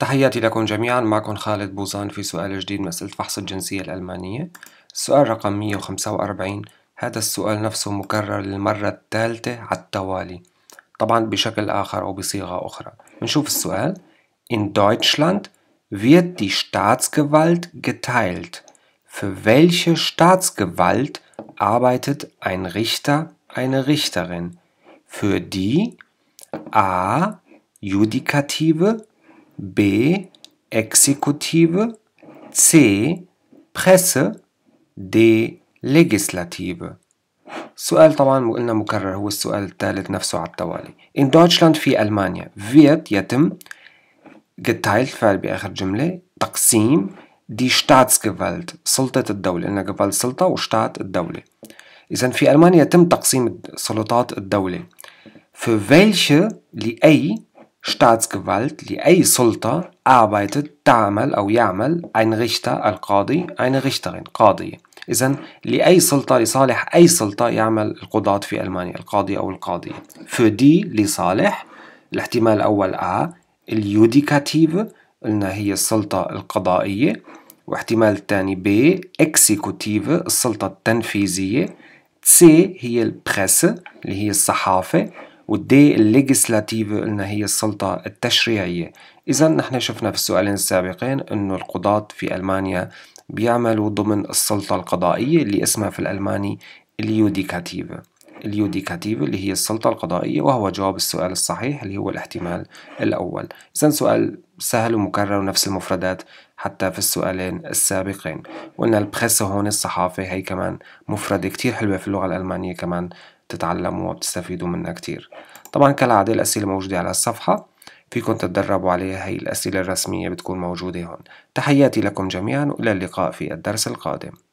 تحياتي لكم جميعا معكم خالد بوزان في سؤال جديد من أسئلة فحص الجنسية الألمانية السؤال رقم 145 هذا السؤال نفسه مكرر للمرة الثالثة على التوالي طبعا بشكل آخر أو بصيغة أخرى بنشوف السؤال In Deutschland wird die Staatsgewalt geteilt. Für welche Staatsgewalt arbeitet ein Richter, eine Richterin? Für die A. Judikative B. Exekutive C. Presse D. Legislative سؤال طبعا قلنا مكرر هو السؤال الثالث نفسه على التوالي In Deutschland في ألمانيا wird يتم geteilt فعل بآخر جملة تقسيم دي Staatsgewalt سلطة الدولة قلنا جفالت سلطة وشتات الدولة إذا في ألمانيا يتم تقسيم سلطات الدولة في welche لأي Staatsgewalt, die لأي سلطة arbeitet damal au يعمل ein Richter al-Qadi, eine Richterin Qadi. إذن لأي سلطة لصالح أي سلطة يعمل القضاة في ألمانيا القاضي أو القاضية في دي لصالح الاحتمال الأول A اليوديكاتيف قلنا هي السلطة القضائية واحتمال الثاني B اكسيكوتيف السلطة التنفيذية C هي البريس اللي هي الصحافة والدي الليجسلاتيف قلنا هي السلطة التشريعية إذا نحن شفنا في السؤالين السابقين أنه القضاة في ألمانيا بيعملوا ضمن السلطة القضائية اللي اسمها في الألماني اليوديكاتيف اليوديكاتيف اللي هي السلطة القضائية وهو جواب السؤال الصحيح اللي هو الاحتمال الأول إذا سؤال سهل ومكرر ونفس المفردات حتى في السؤالين السابقين وقلنا البريس هون الصحافة هي كمان مفردة كتير حلوة في اللغة الألمانية كمان بتتعلموا وبتستفيدوا منها كتير طبعا كالعادة الأسئلة موجودة على الصفحة فيكم تتدربوا عليها هي الأسئلة الرسمية بتكون موجودة هون تحياتي لكم جميعا وإلى اللقاء في الدرس القادم